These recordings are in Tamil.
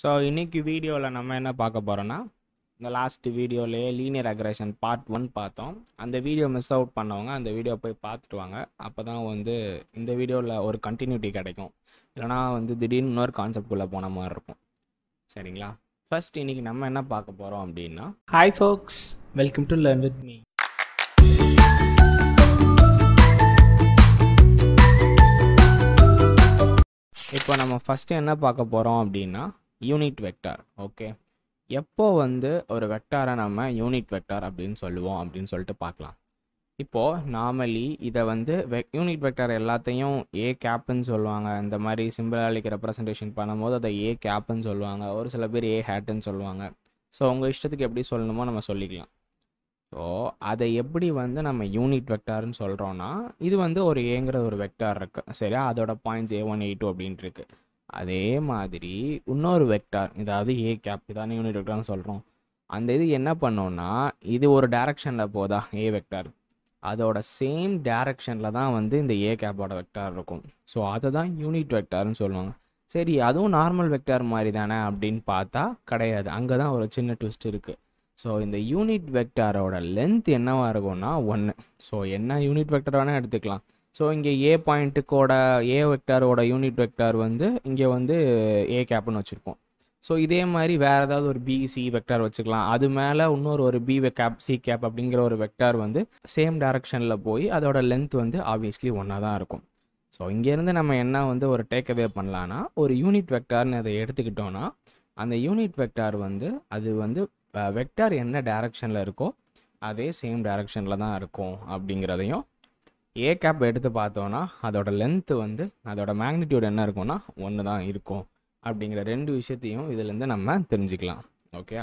ஸோ இன்றைக்கி வீடியோவில் நம்ம என்ன பார்க்க போகிறோன்னா இந்த லாஸ்ட் வீடியோலேயே லீனியர் அக்ரேஷன் பார்ட் ஒன் பார்த்தோம் அந்த வீடியோ மிஸ் அவுட் பண்ணவங்க அந்த வீடியோ போய் பார்த்துட்டு வாங்க அப்போ தான் வந்து இந்த வீடியோவில் ஒரு கண்டினியூட்டி கிடைக்கும் இல்லைனா வந்து திடீர்னு இன்னொரு கான்செப்ட்குள்ளே போன மாதிரி இருக்கும் சரிங்களா ஃபஸ்ட் இன்றைக்கி நம்ம என்ன பார்க்க போகிறோம் அப்படின்னா hi folks welcome to learn with me இப்போ நம்ம ஃபஸ்ட்டு என்ன பார்க்க போகிறோம் அப்படின்னா யூனிட் வெக்டார் ஓகே எப்போ வந்து ஒரு வெக்டாரை நம்ம யூனிட் வெக்டார் அப்படின்னு சொல்லுவோம் அப்படின்னு சொல்லிட்டு பார்க்கலாம் இப்போது நார்மலி இதை வந்து வெ யூனிட் வெக்டார் எல்லாத்தையும் ஏ கேப்புன்னு சொல்லுவாங்க இந்த மாதிரி சிம்பிளாலிக் ரெப்ரசன்டேஷன் பண்ணும்போது அதை ஏ கேப்புன்னு சொல்லுவாங்க ஒரு சில பேர் ஏ ஹேட்டுன்னு சொல்லுவாங்க ஸோ உங்கள் இஷ்டத்துக்கு எப்படி சொல்லணுமோ நம்ம சொல்லிக்கலாம் ஸோ அதை எப்படி வந்து நம்ம யூனிட் வெக்டார்னு சொல்கிறோன்னா இது வந்து ஒரு ஏங்கிற ஒரு வெக்டார் இருக்குது சரியா அதோட points A one A two அப்படின்ட்டு இருக்குது அதே மாதிரி இன்னொரு வெக்டார் இதாவது ஏ கேப் இதான் யூனிட் வெக்டார்னு சொல்கிறோம் அந்த இது என்ன பண்ணோம்னா இது ஒரு டேரக்ஷனில் போதா ஏ வெக்டார் அதோட சேம் டேரக்ஷனில் தான் வந்து இந்த ஏ கேப்போட வெக்டார் இருக்கும் ஸோ அதை தான் யூனிட் வெக்டார்னு சொல்லுவாங்க சரி அதுவும் நார்மல் வெக்டார் மாதிரி தானே அப்படின்னு பார்த்தா கிடையாது அங்கே தான் ஒரு சின்ன ட்விஸ்ட் இருக்குது ஸோ இந்த யூனிட் வெக்டாரோட லென்த் என்னவாக இருக்கும்னா ஒன்று ஸோ என்ன யூனிட் வெக்டர் வேணால் எடுத்துக்கலாம் ஸோ இங்கே ஏ பாயிண்ட்டுக்கோட ஏ வெக்டாரோட யூனிட் வெக்டார் வந்து இங்கே வந்து ஏ கேப்னு வச்சுருப்போம் ஸோ இதே மாதிரி வேறு ஏதாவது ஒரு சி வெக்டார் வச்சுக்கலாம் அது மேலே இன்னொரு ஒரு பி கேப் சி கேப் அப்படிங்கிற ஒரு வெக்டார் வந்து சேம் டேரக்ஷனில் போய் அதோட லென்த் வந்து ஆப்வியஸ்லி ஒன்றா தான் இருக்கும் ஸோ இங்கேருந்து நம்ம என்ன வந்து ஒரு டேக் அவே பண்ணலான்னா ஒரு யூனிட் வெக்டார்னு அதை எடுத்துக்கிட்டோன்னா அந்த யூனிட் வெக்டார் வந்து அது வந்து வெக்டார் என்ன டேரக்ஷனில் இருக்கோ அதே சேம் டைரக்ஷனில் தான் இருக்கும் அப்படிங்கிறதையும் ஏ கேப் எடுத்து பார்த்தோன்னா அதோட லென்த்து வந்து அதோட மேக்னிடியூட் என்ன இருக்கும்னா ஒன்று தான் இருக்கும் அப்படிங்கிற ரெண்டு விஷயத்தையும் இதுலேருந்து நம்ம தெரிஞ்சுக்கலாம் ஓகே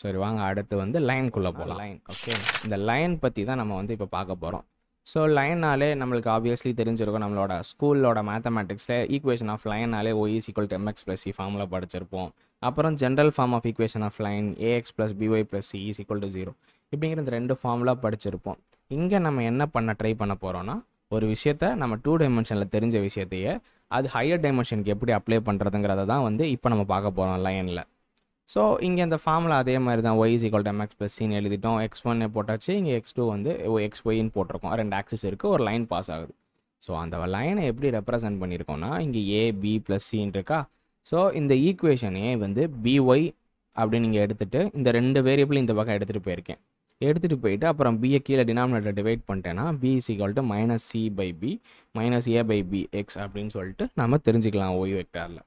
சரி வாங்க அடுத்து வந்து லைனுக்குள்ளே போகலாம் லைன் ஓகே இந்த லைன் பற்றி தான் நம்ம வந்து இப்போ பார்க்க போகிறோம் ஸோ லைனாலே நம்மளுக்கு ஆப்வியஸ்லி தெரிஞ்சிருக்கும் நம்மளோட ஸ்கூலோட மேத்தமேட்டிக்ஸில் ஈக்குவேஷன் ஆஃப் லைனாலே ஓ is equal to m x plus c ஃபார்மில் படிச்சிருப்போம் அப்புறம் general form of equation of line a x plus BY plus c is equal to zero இப்படிங்கிற இந்த ரெண்டு ஃபார்முலா படிச்சிருப்போம் இங்கே நம்ம என்ன பண்ண ட்ரை பண்ண போகிறோன்னா ஒரு விஷயத்த நம்ம டூ டைமென்ஷனில் தெரிஞ்ச விஷயத்தையே அது ஹையர் டைமென்ஷனுக்கு எப்படி அப்ளை பண்ணுறதுங்கிறத தான் வந்து இப்போ நம்ம பார்க்க போகிறோம் லைனில் ஸோ இங்கே அந்த ஃபார்மில் அதே மாதிரி தான் ஒய் ஈக்குவல் டம் எக்ஸ் ப்ளஸ் சின்னு எழுதிட்டோம் எக்ஸ் ஒன்னு போட்டாச்சு இங்கே எக்ஸ் டூ வந்து எக்ஸ் ஒய்ன்னு போட்டிருக்கோம் ரெண்டு ஆக்சிஸ் இருக்குது ஒரு லைன் பாஸ் ஆகுது ஸோ அந்த லைனை எப்படி ரெப்ரசன்ட் பண்ணியிருக்கோம்னா இங்கே ஏ பி ப்ளஸ் சின்னு இருக்கா ஸோ இந்த ஈக்குவேஷனே வந்து பிஒய் அப்படின்னு நீங்கள் எடுத்துகிட்டு இந்த ரெண்டு வேரியபிள் இந்த பக்கம் எடுத்துகிட்டு போயிருக்கேன் எடுத்துகிட்டு போயிட்டு அப்புறம் பிஏ கீழே டினாமினேட்டர் டிவைட் பண்ணிட்டேன்னா b is equal minus c by b minus a by b x அப்படின்னு சொல்லிட்டு நம்ம தெரிஞ்சுக்கலாம் ஒய் வெக்டாரில்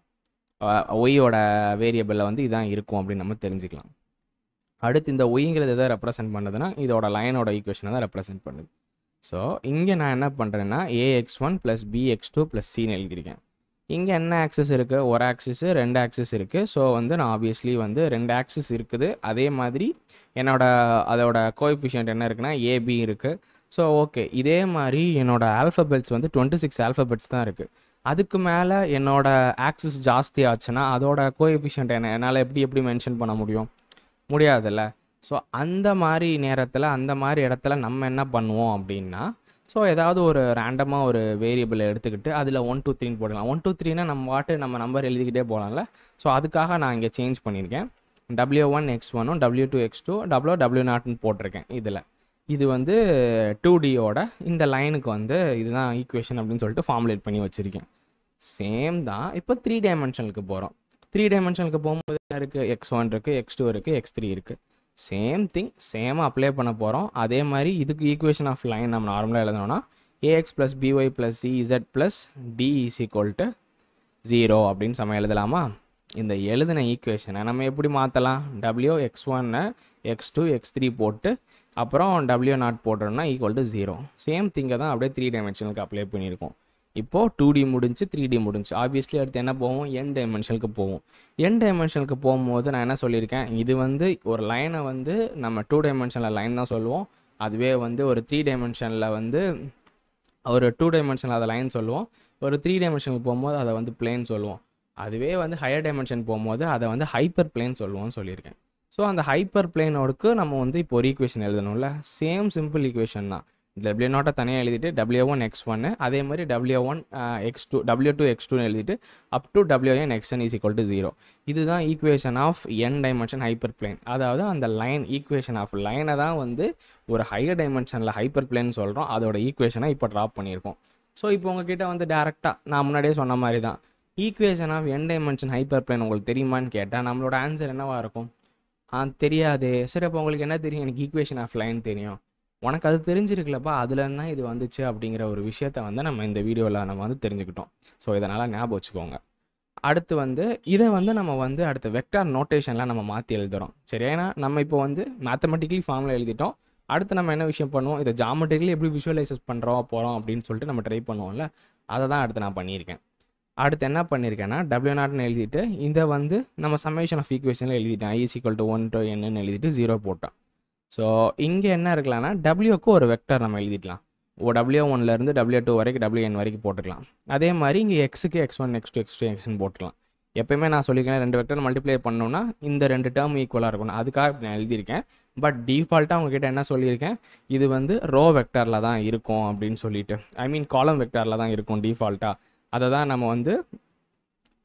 ஒய்யோட வேரியபிளில் வந்து இதான் இருக்கும் அப்படின்னு நம்ம தெரிஞ்சுக்கலாம் அடுத்து இந்த ஒய்ங்கிறது எதை ரெப்ரசென்ட் பண்ணுதுன்னா இதோட லைனோட ஈக்குவேஷனை தான் ரெப்ரசென்ட் பண்ணுது ஸோ இங்கே நான் என்ன பண்ணுறேன்னா a x one plus b x two plus சின்னு எழுதியிருக்கேன் இங்கே என்ன ஆக்சஸ் இருக்குது ஒரு ஆக்சஸ் ரெண்டு ஆக்சஸ் இருக்குது ஸோ வந்து நான் ஆப்வியஸ்லி வந்து ரெண்டு ஆக்சஸ் இருக்குது அதே மாதிரி என்னோட அதோட கோஎஃபிஷியன்ட் என்ன இருக்குன்னா ஏபி இருக்குது ஸோ ஓகே இதே மாதிரி என்னோடய ஆல்ஃபபெட்ஸ் வந்து டுவெண்ட்டி சிக்ஸ் ஆல்ஃபபெட்ஸ் தான் இருக்குது அதுக்கு மேலே என்னோடய ஆக்சஸ் ஜாஸ்தி ஆச்சுன்னா அதோட கோஎஃபிஷியன்ட் என்ன என்னால் எப்படி எப்படி மென்ஷன் பண்ண முடியும் முடியாதுல்ல ஸோ அந்த மாதிரி நேரத்தில் அந்த மாதிரி இடத்துல நம்ம என்ன பண்ணுவோம் அப்படின்னா ஸோ ஏதாவது ஒரு ரேண்டமாக ஒரு வேரியபிள் எடுத்துக்கிட்டு அதில் ஒன் டூ த்ரீன்னு போடலாம் ஒன் டூ த்ரீனா நம்ம வாட்டு நம்ம நம்பர் எழுதிக்கிட்டே போகலாம்ல ஸோ அதுக்காக நான் இங்கே சேஞ்ச் பண்ணியிருக்கேன் டபிள்யூ ஒன் எக்ஸ் ஒன்னும் W two X two W W நாட்னு போட்டிருக்கேன் இதில் இது வந்து டூ டியோட இந்த லைனுக்கு வந்து இதுதான் ஈக்குவேஷன் அப்படின்னு சொல்லிட்டு ஃபார்முலேட் பண்ணி வச்சுருக்கேன் சேம் தான் இப்போ த்ரீ டைமென்ஷனுக்கு போகிறோம் த்ரீ டைமென்ஷனுக்கு போகும்போது என்ன இருக்குது எக்ஸ் ஒன் இருக்குது எக்ஸ் டூ இருக்குது எக்ஸ் த்ரீ இருக்குது சேம் திங் சேமாக அப்ளை பண்ண போகிறோம் அதே மாதிரி இதுக்கு ஈக்குவேஷன் ஆஃப் லைன் நம்ம நார்மலாக எழுதணும்னா a x plus BY plus c z plus d is equal to zero அப்படின்னு சமயம் எழுதலாமா இந்த எழுதின ஈக்குவேஷனை நம்ம எப்படி மாற்றலாம் டபிள்யூ எக்ஸ் ஒன்னை எக்ஸ் டூ எக்ஸ் த்ரீ போட்டு அப்புறம் டபிள்யூ நாட் போட்டோம்னா ஈக்குவல் டு ஜீரோ சேம் திங்கை தான் அப்படியே த்ரீ டைமென்ஷனுக்கு அப்ளை பண்ணியிருக்கோம் இப்போது டூ டி முடிஞ்சு த்ரீ டி முடிஞ்சு ஆப்வியஸ்லி அடுத்து என்ன போவோம் என் டைமென்ஷனுக்கு போவோம் என் டைமென்ஷனுக்கு போகும்போது நான் என்ன சொல்லியிருக்கேன் இது வந்து ஒரு லைனை வந்து நம்ம டூ டைமென்ஷனில் லைன் தான் சொல்லுவோம் அதுவே வந்து ஒரு த்ரீ டைமென்ஷனில் வந்து ஒரு டூ டைமென்ஷனில் அதை லைன் சொல்லுவோம் ஒரு த்ரீ டைமென்ஷனுக்கு போகும்போது அதை வந்து பிளேன் சொல்லுவோம் அதுவே வந்து ஹையர் டைமென்ஷன் போகும்போது அதை வந்து ஹைப்பர் பிளேன் சொல்லுவோம்னு சொல்லியிருக்கேன் ஸோ அந்த ஹைப்பர் பிளேனோடுக்கு நம்ம வந்து இப்போ ஒரு ஈக்குவேஷன் எழுதணும்ல சேம் சிம்பிள் ஈக்குவேஷன் தான் டபிள்யூ நாட்டை தனியாக எழுதிட்டு டபிள்யூ ஒன் எக்ஸ் ஒன் அதே மாதிரி W one X two W two X டூன்னு எழுதிட்டு up to W N X N is equal to zero இதுதான் equation of N dimension hyper plane அதாவது அந்த லைன் ஈக்குவேஷன் ஆஃப் லைனை தான் வந்து ஒரு ஹையர் டைமென்ஷனில் ஹைப்பர் பிளேன் சொல்கிறோம் அதோட ஈக்குவேஷனை இப்போ ட்ராப் பண்ணியிருக்கோம் ஸோ இப்போ உங்ககிட்ட வந்து டேரெக்டாக நான் முன்னாடியே சொன்ன மாதிரி தான் equation of N dimension hyper plane உங்களுக்கு தெரியுமான்னு கேட்டால் நம்மளோட ஆன்சர் என்னவாக இருக்கும் ஆ தெரியாது சரி அப்போ உங்களுக்கு என்ன தெரியும் எனக்கு ஈக்குவேஷன் ஆஃப் லைன் தெரியும் உனக்கு அது தெரிஞ்சிருக்கலப்பா தான் இது வந்துச்சு அப்படிங்கிற ஒரு விஷயத்த வந்து நம்ம இந்த வீடியோவில் நம்ம வந்து தெரிஞ்சுக்கிட்டோம் ஸோ இதனால் ஞாபகம் வச்சுக்கோங்க அடுத்து வந்து இதை வந்து நம்ம வந்து அடுத்த வெக்டார் நோட்டேஷன்லாம் நம்ம மாற்றி எழுதுகிறோம் சரி ஏன்னா நம்ம இப்போ வந்து மேத்தமெட்டிக்கலி ஃபார்மில் எழுதிட்டோம் அடுத்து நம்ம என்ன விஷயம் பண்ணுவோம் இதை ஜாமெட்டிக்கலி எப்படி விஷுவலைசஸ் பண்ணுறோம் போகிறோம் அப்படின்னு சொல்லிட்டு நம்ம ட்ரை பண்ணுவோம்ல அதை தான் அடுத்து நான் பண்ணியிருக்கேன் அடுத்து என்ன பண்ணியிருக்கேன்னா டபிள்யூ நாட்னு எழுதிட்டு இதை வந்து நம்ம சமேஷன் ஆஃப் ஈக்குவேஷனில் எழுதிட்டேன் is equal to one to என்னன்னு எழுதிட்டு ஜீரோ போட்டோம் ஸோ இங்கே என்ன இருக்கலாம்னா டபிள்யூக்கு ஒரு வெக்டர் நம்ம எழுதிக்கலாம் ஓ டபிள்யூ ஒன்லேருந்து டபிள்யூ டூ வரைக்கும் டபிள்யூ என் வரைக்கும் போட்டுக்கலாம் அதே மாதிரி இங்கே எக்ஸுக்கு x one X two X two எக்ஸ்ன்னு போட்டுக்கலாம் எப்பயுமே நான் சொல்லிக்கலாம் ரெண்டு வெக்டர் மல்டிப்ளை பண்ணோம்னா இந்த ரெண்டு டேர்ம் ஈக்குவலாக இருக்கணும் அதுக்காக நான் எழுதியிருக்கேன் பட் டிஃபால்ட்டாக அவங்ககிட்ட என்ன சொல்லியிருக்கேன் இது வந்து ரோ வெக்டரில் தான் இருக்கும் அப்படின்னு சொல்லிட்டு ஐ மீன் காலம் வெக்டரில் தான் இருக்கும் டிஃபால்ட்டாக அதை தான் நம்ம வந்து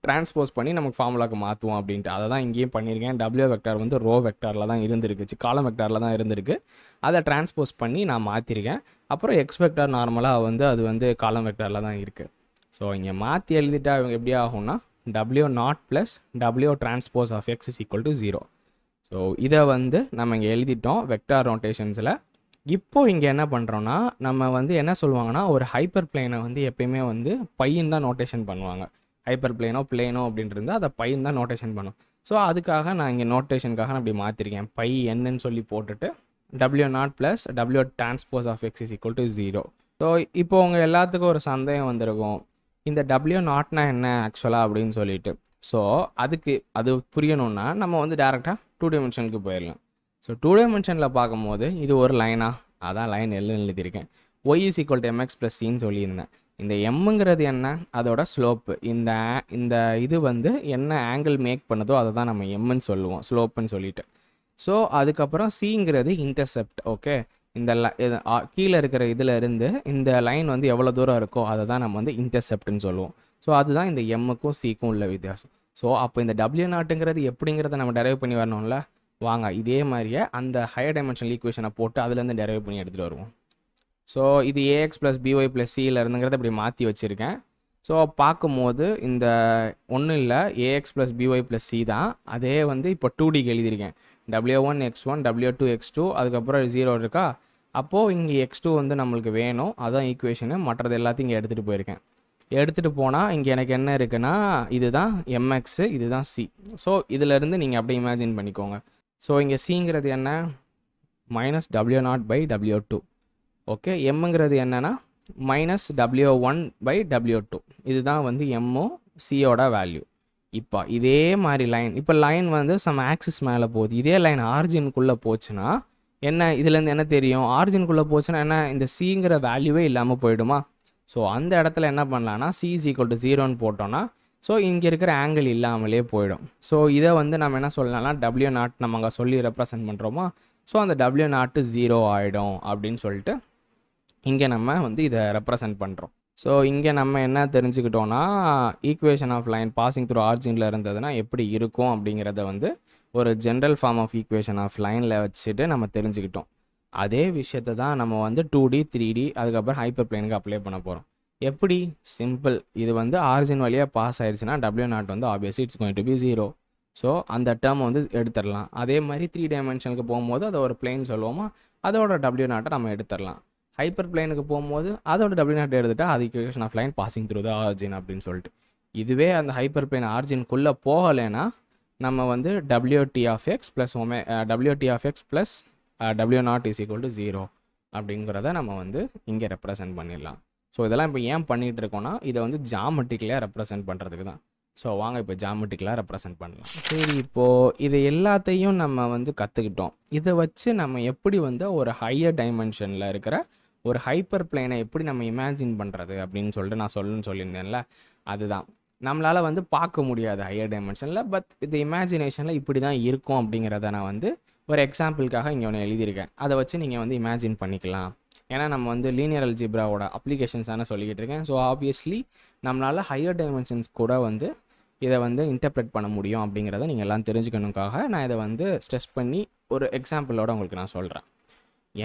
டிரான்ஸ்போஸ் பண்ணி நமக்கு ஃபார்முலாக்கு மாற்றுவோம் அப்படின்ட்டு அதை தான் இங்கேயும் பண்ணியிருக்கேன் டபிள்யூ வெக்டார் வந்து ரோ வெக்டாரில் தான் இருந்திருக்கு காலம் வெக்டாரில் தான் இருந்திருக்கு அதை டிரான்ஸ்போஸ் பண்ணி நான் மாற்றிருக்கேன் அப்புறம் எக்ஸ் வெக்டார் நார்மலாக வந்து அது வந்து காலம் வெக்டாரில் தான் இருக்குது ஸோ இங்கே மாற்றி எழுதிட்டா எப்படி ஆகும்னா W not plus W transpose of X is equal to zero so இதை வந்து நம்ம இங்கே எழுதிட்டோம் வெக்டார் ரொட்டேஷன்ஸில் இப்போ இங்கே என்ன பண்ணுறோன்னா நம்ம வந்து என்ன சொல்லுவாங்கன்னா ஒரு ஹைப்பர் பிளேனை வந்து எப்பயுமே வந்து பையன் தான் நோட்டேஷன் பண்ணுவாங்க ஹைப்பர் பிளேனோ பிளேனோ அப்படின்ட்டு அதை பையன் தான் நோட்டேஷன் பண்ணும் ஸோ அதுக்காக நான் இங்கே நோட்டேஷனுக்காக நான் அப்படி மாற்றிருக்கேன் பை என்னன்னு சொல்லி போட்டுட்டு W not plus W transpose of X is equal to zero so இப்போ உங்கள் எல்லாத்துக்கும் ஒரு சந்தேகம் வந்திருக்கும் இந்த டபிள்யூ நாட்னா என்ன ஆக்சுவலாக அப்படின்னு சொல்லிட்டு ஸோ அதுக்கு அது புரியணும்னா நம்ம வந்து டேரெக்டாக டூ டிமென்ஷனுக்கு போயிடலாம் ஸோ டூ டைமென்ஷனில் பார்க்கும்போது இது ஒரு லைனாக அதான் லைன் எல்லு எழுதியிருக்கேன் y is equal to m x plus சின்னு சொல்லியிருந்தேன் இந்த எம்முங்கிறது என்ன அதோட ஸ்லோப்பு இந்த இந்த இது வந்து என்ன ஆங்கிள் மேக் பண்ணுதோ அதை தான் நம்ம எம்முன்னு சொல்லுவோம் ஸ்லோப்புன்னு சொல்லிட்டு ஸோ அதுக்கப்புறம் சிங்கிறது இன்டர்செப்ட் ஓகே இந்த கீழே இருக்கிற இதில் இருந்து இந்த லைன் வந்து எவ்வளோ தூரம் இருக்கோ அதை தான் நம்ம வந்து இன்டர்செப்ட்னு சொல்லுவோம் ஸோ அதுதான் இந்த எம்முக்கும் சிக்கும் உள்ள வித்தியாசம் ஸோ அப்போ இந்த டபிள்யூ நாட்டுங்கிறது எப்படிங்கிறத நம்ம டெரைவ் பண்ணி வரணும்ல வாங்க இதே மாதிரியே அந்த ஹையர் டைமென்ஷனல் ஈக்குவேஷனை போட்டு அதுலேருந்து டெரைவ் பண்ணி எடுத்துகிட்டு வருவோம் ஸோ இது ஏஎக்ஸ் ப்ளஸ் பிஒய் ப்ளஸ் சியில் இருந்துங்கிறத இப்படி மாற்றி வச்சுருக்கேன் ஸோ பார்க்கும்போது இந்த ஒன்றும் இல்லை A X plus BY plus C தான் அதே வந்து இப்போ டூ டிக்கு எழுதியிருக்கேன் W one X one W two X two அதுக்கப்புறம் ஜீரோ இருக்கா அப்போது இங்கே எக்ஸ் டூ வந்து நம்மளுக்கு வேணும் அதுதான் ஈக்குவேஷனு மற்றது எல்லாத்தையும் இங்கே எடுத்துகிட்டு போயிருக்கேன் எடுத்துகிட்டு போனால் இங்கே எனக்கு என்ன இருக்குன்னா இதுதான் எம்எக்ஸு இதுதான் சி ஸோ இதிலேருந்து நீங்கள் அப்படியே இமேஜின் பண்ணிக்கோங்க ஸோ இங்கே சிங்கிறது என்ன minus W naught by W two okay எம்முங்கிறது என்னென்னா minus W one by W two இதுதான் வந்து எம்ஓ சியோட வேல்யூ இப்போ இதே மாதிரி லைன் இப்போ லைன் வந்து சம் ஆக்சிஸ் மேலே போகுது இதே லைன் ஆர்ஜினுக்குள்ளே போச்சுன்னா என்ன இதுலேருந்து என்ன தெரியும் ஆர்ஜின்குள்ளே போச்சுன்னா என்ன இந்த சிங்கிற வேல்யூவே இல்லாமல் போயிடுமா ஸோ அந்த இடத்துல என்ன பண்ணலான்னா சி இஸ் ஈக்குவல் டு ஜீரோன்னு போட்டோன்னா ஸோ இங்கே இருக்கிற ஆங்கிள் இல்லாமலே போயிடும் ஸோ இதை வந்து நம்ம என்ன சொல்லலாம்னா டபிள்யூ நாட் நம்ம அங்கே சொல்லி ரெப்ரசன்ட் பண்ணுறோமா ஸோ அந்த டபிள்யூ நாட்டு ஜீரோ ஆகிடும் அப்படின்னு சொல்லிட்டு இங்கே நம்ம வந்து இதை ரெப்ரசன்ட் பண்ணுறோம் ஸோ இங்கே நம்ம என்ன தெரிஞ்சுக்கிட்டோன்னா equation of line passing through ஆர்ஜினில் இருந்ததுன்னா எப்படி இருக்கும் அப்படிங்கிறத வந்து ஒரு general form of equation of லைனில் வச்சுட்டு நம்ம தெரிஞ்சுக்கிட்டோம் அதே விஷயத்தை தான் நம்ம வந்து டூ டி த்ரீ டி அதுக்கப்புறம் ஹைப்பர் பிளைனுக்கு அப்ளை பண்ண போகிறோம் எப்படி சிம்பிள் இது வந்து ஆரிஜின் வழியாக பாஸ் ஆயிடுச்சுன்னா டபிள்யூ நாட் வந்து obviously it's goin to be zero so அந்த டேர்ம் வந்து எடுத்துடலாம் அதே மாதிரி த்ரீ டைமென்ஷனுக்கு போகும்போது அதை ஒரு பிளைன் சொல்லுவோமா அதோட டபிள்யூ நாட்டை நம்ம எடுத்துடலாம் ஹைப்பர் பிளேனுக்கு போகும்போது அதோட டபிள்யூ நாட் எடுத்துட்டா அது equation of line passing through the origin அப்படின்னு சொல்லிட்டு இதுவே அந்த ஹைப்பர் பிளைன் ஆர்ஜின்குள்ளே போகலைன்னா நம்ம வந்து W T of X plus omega W T of X plus W naught is equal to zero அப்படிங்கிறத நம்ம வந்து இங்கே ரெப்ரசன்ட் பண்ணிடலாம் ஸோ இதெல்லாம் இப்போ ஏன் பண்ணிகிட்டு இருக்கோன்னா இதை வந்து ஜாமெட்டிக்கலாக ரெப்ரசென்ட் பண்ணுறதுக்கு தான் ஸோ வாங்க இப்போ ஜாமெட்டிக்கலாக ரெப்ரசென்ட் பண்ணலாம் சரி இப்போது இது எல்லாத்தையும் நம்ம வந்து கற்றுக்கிட்டோம் இதை வச்சு நம்ம எப்படி வந்து ஒரு ஹையர் டைமென்ஷனில் இருக்கிற ஒரு ஹைப்பர் பிளேனை எப்படி நம்ம இமேஜின் பண்ணுறது அப்படின்னு சொல்லிட்டு நான் சொல்லணும்னு சொல்லியிருந்தேன்ல அதுதான் நம்மளால் வந்து பார்க்க முடியாது ஹையர் டைமென்ஷனில் பட் இது இமேஜினேஷனில் இப்படி தான் இருக்கும் அப்படிங்கிறத நான் வந்து ஒரு எக்ஸாம்பிளுக்காக இங்கே ஒன்று எழுதியிருக்கேன் அதை வச்சு நீங்கள் வந்து இமேஜின் பண்ணிக்கலாம் ஏன்னா நம்ம வந்து லீனியர் அல்ஜிப்ராவோட அப்ளிகேஷன்ஸ் தானே சொல்லிக்கிட்டு இருக்கேன் ஸோ ஆப்வியஸ்லி நம்மளால் ஹையர் டைமென்ஷன்ஸ் கூட வந்து இதை வந்து இன்டர்பிரட் பண்ண முடியும் அப்படிங்கிறத நீங்கள் எல்லாம் தெரிஞ்சுக்கணுக்காக நான் இதை வந்து ஸ்ட்ரெஸ் பண்ணி ஒரு எக்ஸாம்பிளோட உங்களுக்கு நான் சொல்கிறேன்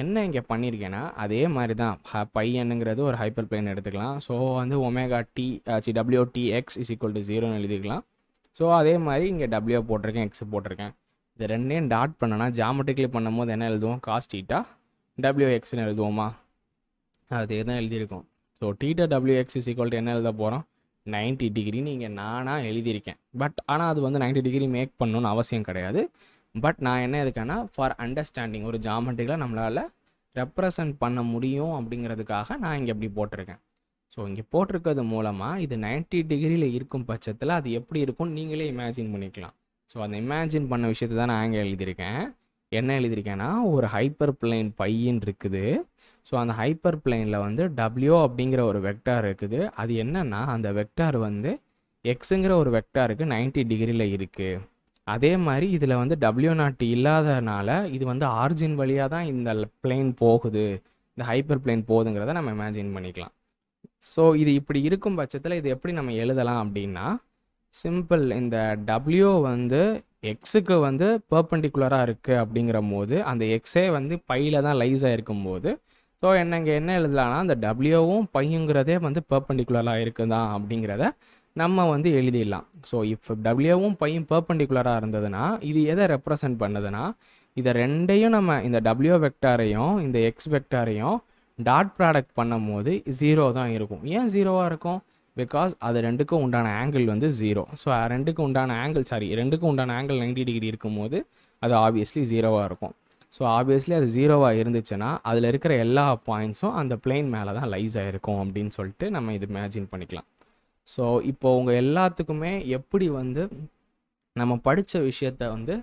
என்ன இங்கே பண்ணியிருக்கேன்னா அதே மாதிரி தான் பையனுங்கிறது ஒரு ஹைப்பர் பிளேன் எடுத்துக்கலாம் ஸோ வந்து ஒமேகா டி சி டபிள்யூ t x is equal to ஜீரோன்னு எழுதிக்கலாம் ஸோ அதே மாதிரி இங்கே டபிள்யூ போட்டிருக்கேன் எக்ஸ் போட்டிருக்கேன் இது ரெண்டையும் டாட் பண்ணனா ஜாமெட்ரிக்கலி பண்ணும்போது என்ன எழுதுவோம் காஸ்ட் ஈட்டா டபிள்யூ எக்ஸ்னு எழுதுவோமா அதே தான் எழுதியிருக்கோம் ஸோ டீட்டா டபிள்யூ எக்ஸ் இஸ் ஈக்குவல் என்ன எழுத போகிறோம் நைன்ட்டி டிகிரி நீங்கள் நானாக எழுதியிருக்கேன் பட் ஆனால் அது வந்து நைன்ட்டி டிகிரி மேக் பண்ணணும்னு அவசியம் கிடையாது பட் நான் என்ன எதுக்கான ஃபார் அண்டர்ஸ்டாண்டிங் ஒரு ஜாமெட்ரியில் நம்மளால் ரெப்ரசன்ட் பண்ண முடியும் அப்படிங்கிறதுக்காக நான் இங்கே இப்படி போட்டிருக்கேன் ஸோ இங்கே போட்டிருக்கிறது மூலமாக இது நைன்ட்டி டிகிரியில் இருக்கும் பட்சத்தில் அது எப்படி இருக்கும்னு நீங்களே இமேஜின் பண்ணிக்கலாம் ஸோ அந்த இமேஜின் பண்ண விஷயத்தை தான் நான் இங்கே எழுதியிருக்கேன் என்ன எழுதியிருக்கேன்னா ஒரு ஹைப்பர் பிளைன் பையன் இருக்குது ஸோ அந்த ஹைப்பர் பிளைனில் வந்து டபிள்யூ அப்படிங்கிற ஒரு வெக்டார் இருக்குது அது என்னென்னா அந்த வெக்டார் வந்து எக்ஸுங்கிற ஒரு வெக்டாருக்கு நைன்டி டிகிரியில் இருக்குது அதே மாதிரி இதில் வந்து டபிள்யூ நாட் இல்லாதனால இது வந்து ஆர்ஜின் வழியாக தான் இந்த பிளைன் போகுது இந்த ஹைப்பர் பிளைன் போகுதுங்கிறத நம்ம இமேஜின் பண்ணிக்கலாம் ஸோ இது இப்படி இருக்கும் பட்சத்தில் இது எப்படி நம்ம எழுதலாம் அப்படின்னா சிம்பிள் இந்த டபிள்யூ வந்து எக்ஸுக்கு வந்து பர்பண்டிகுலராக இருக்குது அப்படிங்கிற போது அந்த எக்ஸே வந்து பையில் தான் லைஸாக போது ஸோ என்ன இங்கே என்ன எழுதலாம்னா அந்த டபிள்யூவும் பையுங்கிறதே வந்து பர்பண்டிகுலராக இருக்குதான் அப்படிங்கிறத நம்ம வந்து எழுதிடலாம் ஸோ இஃப் டபிள்யூவும் பையும் பர்பண்டிகுலராக இருந்ததுன்னா இது எதை ரெப்ரசன்ட் பண்ணுதுன்னா இதை ரெண்டையும் நம்ம இந்த டபிள்யூ வெக்டாரையும் இந்த எக்ஸ் வெக்டாரையும் டாட் ப்ராடக்ட் பண்ணும் போது ஜீரோ தான் இருக்கும் ஏன் ஜீரோவாக இருக்கும் பிகாஸ் அது ரெண்டுக்கும் உண்டான ஆங்கிள் வந்து ஜீரோ ஸோ ரெண்டுக்கும் உண்டான ஆங்கிள் சாரி ரெண்டுக்கும் உண்டான ஆங்கிள் நைன்டி டிகிரி இருக்கும்போது அது ஆப்வியஸ்லி ஜீரோவாக இருக்கும் ஸோ ஆப்வியஸ்லி அது ஜீரோவாக இருந்துச்சுன்னா அதில் இருக்கிற எல்லா பாயிண்ட்ஸும் அந்த பிளெயின் மேலே தான் லைஸ் ஆகிருக்கும் அப்படின்னு சொல்லிட்டு நம்ம இது இமேஜின் பண்ணிக்கலாம் ஸோ இப்போது உங்கள் எல்லாத்துக்குமே எப்படி வந்து நம்ம படித்த விஷயத்த வந்து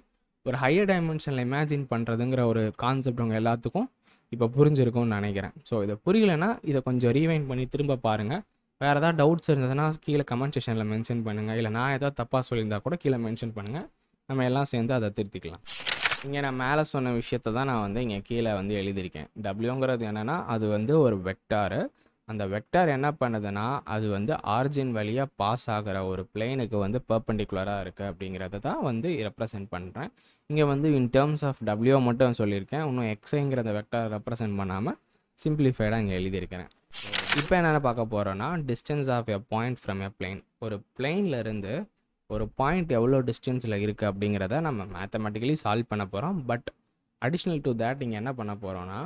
ஒரு ஹையர் டைமென்ஷனில் இமேஜின் பண்ணுறதுங்கிற ஒரு கான்செப்ட் உங்கள் எல்லாத்துக்கும் இப்போ புரிஞ்சிருக்கும்னு நினைக்கிறேன் ஸோ இதை புரியலைன்னா இதை கொஞ்சம் ரீவைண்ட் பண்ணி திரும்ப பாருங்கள் வேறு ஏதாவது டவுட்ஸ் இருந்ததுன்னா கீழே கமெண்ட் செஷனில் மென்ஷன் பண்ணுங்கள் இல்லை நான் ஏதாவது தப்பாக சொல்லியிருந்தால் கூட கீழே மென்ஷன் பண்ணுங்கள் நம்ம எல்லாம் சேர்ந்து அதை திருத்திக்கலாம் இங்கே நான் மேலே சொன்ன விஷயத்த தான் நான் வந்து இங்கே கீழே வந்து எழுதியிருக்கேன் டபிள்யூங்கிறது என்னென்னா அது வந்து ஒரு வெக்டாரு அந்த வெக்டார் என்ன பண்ணுதுன்னா அது வந்து ஆர்ஜின் வழியாக பாஸ் ஆகிற ஒரு பிளேனுக்கு வந்து பர்பண்டிகுலராக இருக்குது அப்படிங்கிறத தான் வந்து ரெப்ரசென்ட் பண்ணுறேன் இங்கே வந்து இன் டேர்ம்ஸ் ஆஃப் டபிள்யூ மட்டும் சொல்லியிருக்கேன் இன்னும் எக்ஸைங்கிற வெக்டார் ரெப்ரசென்ட் பண்ணாமல் சிம்பிளிஃபைடாக இங்கே எழுதியிருக்கிறேன் இப்போ என்னென்ன பார்க்க போகிறோன்னா distance of a point from a plane ஒரு இருந்து ஒரு பாயிண்ட் எவ்வளோ டிஸ்டன்ஸில் இருக்குது அப்படிங்கிறத நம்ம மேத்தமெட்டிக்கலி சால்வ் பண்ண போகிறோம் பட் அடிஷ்னல் டு தேட் இங்கே என்ன பண்ண போகிறோன்னா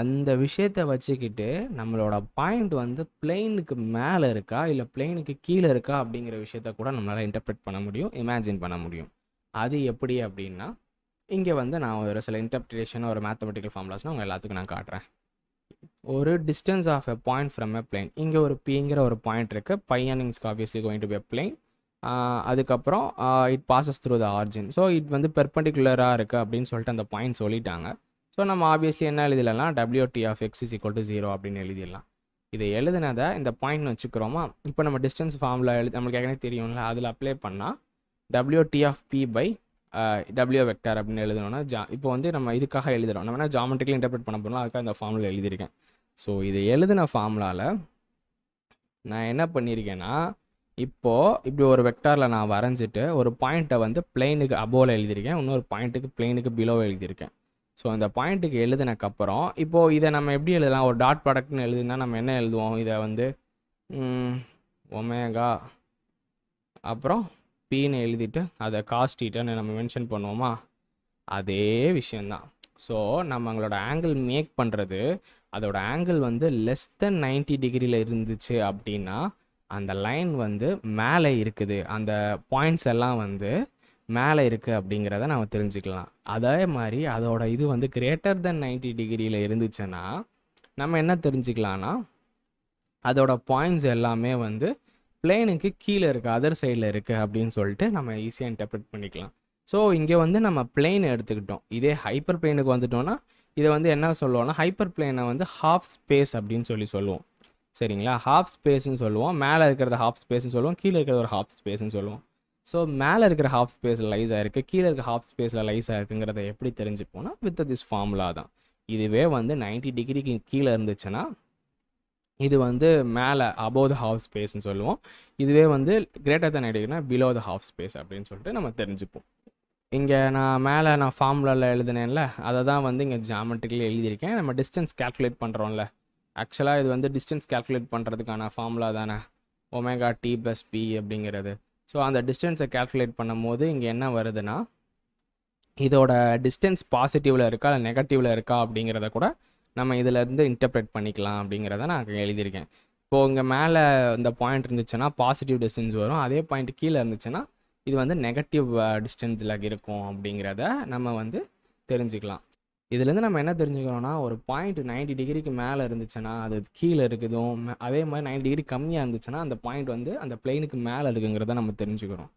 அந்த விஷயத்தை வச்சுக்கிட்டு நம்மளோட பாயிண்ட் வந்து பிளெயினுக்கு மேலே இருக்கா இல்லை பிளெயினுக்கு கீழே இருக்கா அப்படிங்கிற விஷயத்த கூட நம்மளால் இன்டர்பிரட் பண்ண முடியும் இமேஜின் பண்ண முடியும் அது எப்படி அப்படின்னா இங்கே வந்து நான் ஒரு சில இன்டர்பிரிட்டேஷன் ஒரு மேத்தமெட்டிக்கல் ஃபார்முலாஸ்னால் உங்கள் எல்லாத்துக்கும் நான் காட்டுறேன் ஒரு distance of a point from a plane இங்கே ஒரு பிங்கிற ஒரு பாயிண்ட் இருக்குது பையன் இங்ஸ்க்கு obviously going to be plane அதுக்கப்புறம் it passes through the origin so it வந்து பெர்பண்டிகுலராக இருக்குது அப்படின்னு சொல்லிட்டு அந்த பாயிண்ட் சொல்லிட்டாங்க ஸோ நம்ம ஆப்வியஸ்லி என்ன எழுதிடலாம் d of X is equal to zero அப்படின்னு எழுதிடலாம் இதை எழுதினதை இந்த பாயிண்ட் வச்சுக்கிறோமா இப்போ நம்ம டிஸ்டன்ஸ் ஃபார்மில் எழுதி நம்மளுக்கு ஏற்கனவே தெரியும்ல அதில் அப்ளை பண்ணால் W T of P by W vector அப்படின்னு எழுதணும்னா ஜா இப்போ வந்து நம்ம இதுக்காக எழுதுகிறோம் நம்ம வேணால் ஜாமெட்ரிக்கல் இன்டர்பிரட் பண்ண போனால் அதுக்காக இந்த ஃபார்முலா எழுதியிருக்கேன் ஸோ இது எழுதின ஃபார்முலாவில் நான் என்ன பண்ணியிருக்கேன்னா இப்போது இப்படி ஒரு வெக்டாரில் நான் வரைஞ்சிட்டு ஒரு பாயிண்ட்டை வந்து பிளெயினுக்கு அபோவில் எழுதியிருக்கேன் இன்னொரு பாயிண்ட்டுக்கு பிளெயினுக்கு பிலோ எழுதியிருக்கேன் ஸோ அந்த பாயிண்ட்டுக்கு எழுதினக்கப்புறம் இப்போது இதை நம்ம எப்படி எழுதலாம் ஒரு டாட் ப்ராடக்ட்னு எழுதுனா நம்ம என்ன எழுதுவோம் இதை வந்து ஒமேகா அப்புறம் பின்னு எழுதிட்டு அதை காஸ்ட் நம்ம மென்ஷன் பண்ணுவோமா அதே விஷயந்தான் ஸோ நம்மளோட ஆங்கிள் மேக் பண்ணுறது அதோட ஆங்கிள் வந்து லெஸ் தென் நைன்டி டிகிரியில் இருந்துச்சு அப்படின்னா அந்த லைன் வந்து மேலே இருக்குது அந்த பாயிண்ட்ஸ் எல்லாம் வந்து மேலே இருக்குது அப்படிங்கிறத நம்ம தெரிஞ்சுக்கலாம் அதே மாதிரி அதோட இது வந்து கிரேட்டர் தென் நைன்டி டிகிரியில் இருந்துச்சுன்னா நம்ம என்ன தெரிஞ்சுக்கலாம்னா அதோட பாயிண்ட்ஸ் எல்லாமே வந்து பிளேனுக்கு கீழே இருக்குது அதர் சைடில் இருக்குது அப்படின்னு சொல்லிட்டு நம்ம ஈஸியாக இன்டர்பிரட் பண்ணிக்கலாம் ஸோ இங்கே வந்து நம்ம பிளேன் எடுத்துக்கிட்டோம் இதே ஹைப்பர் பிளேனுக்கு வந்துட்டோம்னா இதை வந்து என்ன சொல்லுவோம்னா ஹைப்பர் பிளேனை வந்து ஹாஃப் ஸ்பேஸ் அப்படின்னு சொல்லி சொல்லுவோம் சரிங்களா ஹாஃப் ஸ்பேஸ்ன்னு சொல்லுவோம் மேலே இருக்கிறத ஹாஃப் ஸ்பேஸ்ன்னு சொல்லுவோம் கீழே இருக்கிற ஒரு ஹாஃப் ஸ்பேஸ்னு சொல்லுவோம் ஸோ மேலே இருக்கிற ஹாஃப் ஸ்பேஸில் லைஸாக இருக்குது கீழே இருக்கிற ஹாஃப் ஸ்பேஸில் லைஸாக இருக்குங்கிறத எப்படி தெரிஞ்சுப்போம்னா வித் திஸ் ஃபார்முலா தான் இதுவே வந்து நைன்டி டிகிரிக்கு கீழே இருந்துச்சுன்னா இது வந்து மேலே அபோவ் த ஹாஃப் ஸ்பேஸ்ன்னு சொல்லுவோம் இதுவே வந்து கிரேட்டர் தன் ஐடியானா பிலோ த ஹாஃப் ஸ்பேஸ் அப்படின்னு சொல்லிட்டு நம்ம தெரிஞ்சுப்போம் இங்கே நான் மேலே நான் ஃபார்முலாவில் எழுதினேன்ல அதை தான் வந்து இங்கே ஜாமெட்ரிக்கில் எழுதியிருக்கேன் நம்ம டிஸ்டன்ஸ் கேல்குலேட் பண்ணுறோம்ல ஆக்சுவலாக இது வந்து டிஸ்டன்ஸ் கேல்குலேட் பண்ணுறதுக்கான ஃபார்முலா தானே ஒமேகா டி ப்ளஸ் பி அப்படிங்கிறது ஸோ அந்த டிஸ்டன்ஸை கேல்குலேட் பண்ணும் போது இங்கே என்ன வருதுன்னா இதோட டிஸ்டன்ஸ் பாசிட்டிவில் இருக்கா இல்லை நெகட்டிவில் இருக்கா அப்படிங்கிறத கூட நம்ம இதிலேருந்து இன்டர்ப்ரேட் பண்ணிக்கலாம் அப்படிங்கிறத நான் எழுதியிருக்கேன் இப்போது உங்கள் மேலே இந்த பாயிண்ட் இருந்துச்சுன்னா பாசிட்டிவ் டிஸ்டன்ஸ் வரும் அதே பாயிண்ட் கீழே இருந்துச்சுன்னா இது வந்து நெகட்டிவ் டிஸ்டன்ஸில் uh, இருக்கும் அப்படிங்கிறத நம்ம வந்து தெரிஞ்சுக்கலாம் இதுலேருந்து நம்ம என்ன தெரிஞ்சுக்கிறோன்னா ஒரு பாயிண்ட் நைன்டி டிகிரிக்கு மேலே இருந்துச்சுன்னா அது கீழே இருக்குதும் அதே மாதிரி நைன்டி டிகிரி கம்மியாக இருந்துச்சுன்னா அந்த பாயிண்ட் வந்து அந்த பிளெயினுக்கு மேலே இருக்குங்கிறத நம்ம தெரிஞ்சுக்கிறோம்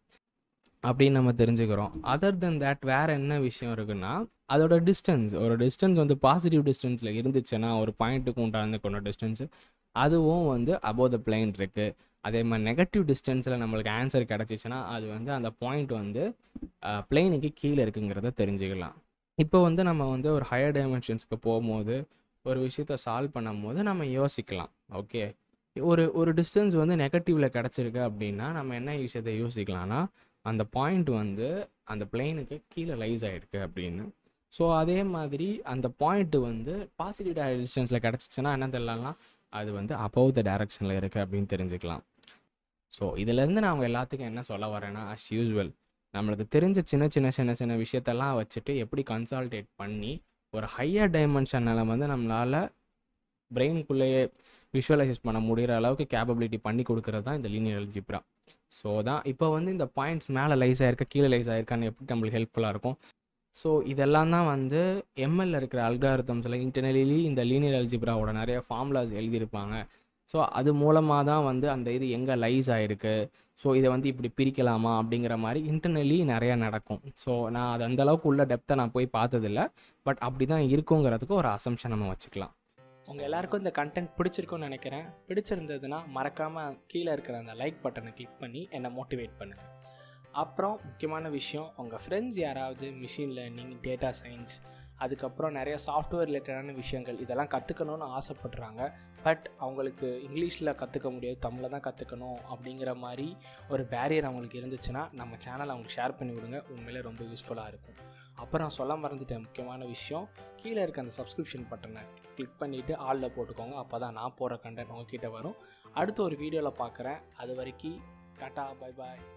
அப்படின்னு நம்ம தெரிஞ்சுக்கிறோம் அதர் தென் தேட் வேறு என்ன விஷயம் இருக்குன்னா அதோட டிஸ்டன்ஸ் ஒரு டிஸ்டன்ஸ் வந்து பாசிட்டிவ் டிஸ்டன்ஸில் இருந்துச்சுன்னா ஒரு பாயிண்ட்டுக்கு உண்டான கொண்ட டிஸ்டன்ஸு அதுவும் வந்து அபோ த பிளைன் இருக்குது அதே மாதிரி நெகட்டிவ் டிஸ்டன்ஸில் நம்மளுக்கு ஆன்சர் கிடச்சிச்சின்னா அது வந்து அந்த பாயிண்ட் வந்து பிளைனுக்கு கீழே இருக்குங்கிறத தெரிஞ்சுக்கலாம் இப்போ வந்து நம்ம வந்து ஒரு ஹையர் டைமென்ஷன்ஸ்க்கு போகும்போது ஒரு விஷயத்த சால்வ் பண்ணும் போது நம்ம யோசிக்கலாம் ஓகே ஒரு ஒரு டிஸ்டன்ஸ் வந்து நெகட்டிவில் கிடச்சிருக்கு அப்படின்னா நம்ம என்ன விஷயத்தை யோசிக்கலாம்னா அந்த பாயிண்ட் வந்து அந்த பிளெயினுக்கு கீழே லைஸ் ஆகிருக்கு அப்படின்னு ஸோ அதே மாதிரி அந்த பாயிண்ட்டு வந்து பாசிட்டிவ் டைரக்ஷன்ஸில் கிடச்சிச்சின்னா என்ன தெரியலாம் அது வந்து அபவ் த டைரக்ஷனில் இருக்குது அப்படின்னு தெரிஞ்சுக்கலாம் ஸோ இதுலேருந்து நான் அவங்க எல்லாத்துக்கும் என்ன சொல்ல வரேன்னா அஸ் யூஸ்வல் நம்மளுக்கு தெரிஞ்ச சின்ன சின்ன சின்ன சின்ன விஷயத்தெல்லாம் வச்சுட்டு எப்படி கன்சால்டேட் பண்ணி ஒரு ஹையர் டைமென்ஷனில் வந்து நம்மளால் பிரெயின்குள்ளேயே விஷுவலைசேஸ் பண்ண முடிகிற அளவுக்கு கேப்பபிலிட்டி பண்ணி கொடுக்குறது தான் இந்த லீனியர் ஜிப்ரா ஸோ தான் இப்போ வந்து இந்த பாயிண்ட்ஸ் மேலே லைஸ் ஆகிருக்க கீழே லைஸ் ஆகிருக்கான்னு எப்படி நம்மளுக்கு ஹெல்ப்ஃபுல்லாக இருக்கும் ஸோ இதெல்லாம் தான் வந்து எம்எல்ல இருக்கிற அல்காரிதம்ஸில் இன்டர்னலி இந்த லீனியர் அல்ஜிப்ராவோட நிறைய ஃபார்முலாஸ் எழுதியிருப்பாங்க ஸோ அது மூலமாக தான் வந்து அந்த இது எங்கே லைஸ் ஆகிருக்கு ஸோ இதை வந்து இப்படி பிரிக்கலாமா அப்படிங்கிற மாதிரி இன்டர்னலி நிறையா நடக்கும் ஸோ நான் அது அந்தளவுக்கு உள்ள டெப்த்தை நான் போய் பார்த்ததில்ல பட் அப்படி தான் இருக்குங்கிறதுக்கு ஒரு அசம்ஷன் நம்ம வச்சுக்கலாம் உங்கள் எல்லாருக்கும் இந்த கண்டென்ட் பிடிச்சிருக்கும்னு நினைக்கிறேன் பிடிச்சிருந்ததுன்னா மறக்காமல் கீழே இருக்கிற அந்த லைக் பட்டனை கிளிக் பண்ணி என்னை மோட்டிவேட் பண்ணுங்கள் அப்புறம் முக்கியமான விஷயம் உங்கள் ஃப்ரெண்ட்ஸ் யாராவது மிஷின் லேர்னிங் டேட்டா சயின்ஸ் அதுக்கப்புறம் நிறைய சாஃப்ட்வேர் ரிலேட்டடான விஷயங்கள் இதெல்லாம் கற்றுக்கணும்னு ஆசைப்படுறாங்க பட் அவங்களுக்கு இங்கிலீஷில் கற்றுக்க முடியாது தமிழில் தான் கற்றுக்கணும் அப்படிங்கிற மாதிரி ஒரு பேரியர் அவங்களுக்கு இருந்துச்சுன்னா நம்ம சேனலை அவங்களுக்கு ஷேர் பண்ணி விடுங்க உண்மையிலே ரொம்ப யூஸ்ஃபுல்லாக இருக்கும் அப்புறம் சொல்ல மறந்துட்டேன் முக்கியமான விஷயம் கீழே இருக்க அந்த சப்ஸ்கிரிப்ஷன் பட்டனை கிளிக் பண்ணிவிட்டு ஆளில் போட்டுக்கோங்க அப்போ தான் நான் போகிற கண்டென்ட் உங்ககிட்ட வரும் அடுத்த ஒரு வீடியோவில் பார்க்குறேன் அது வரைக்கும் டாட்டா பாய் பாய்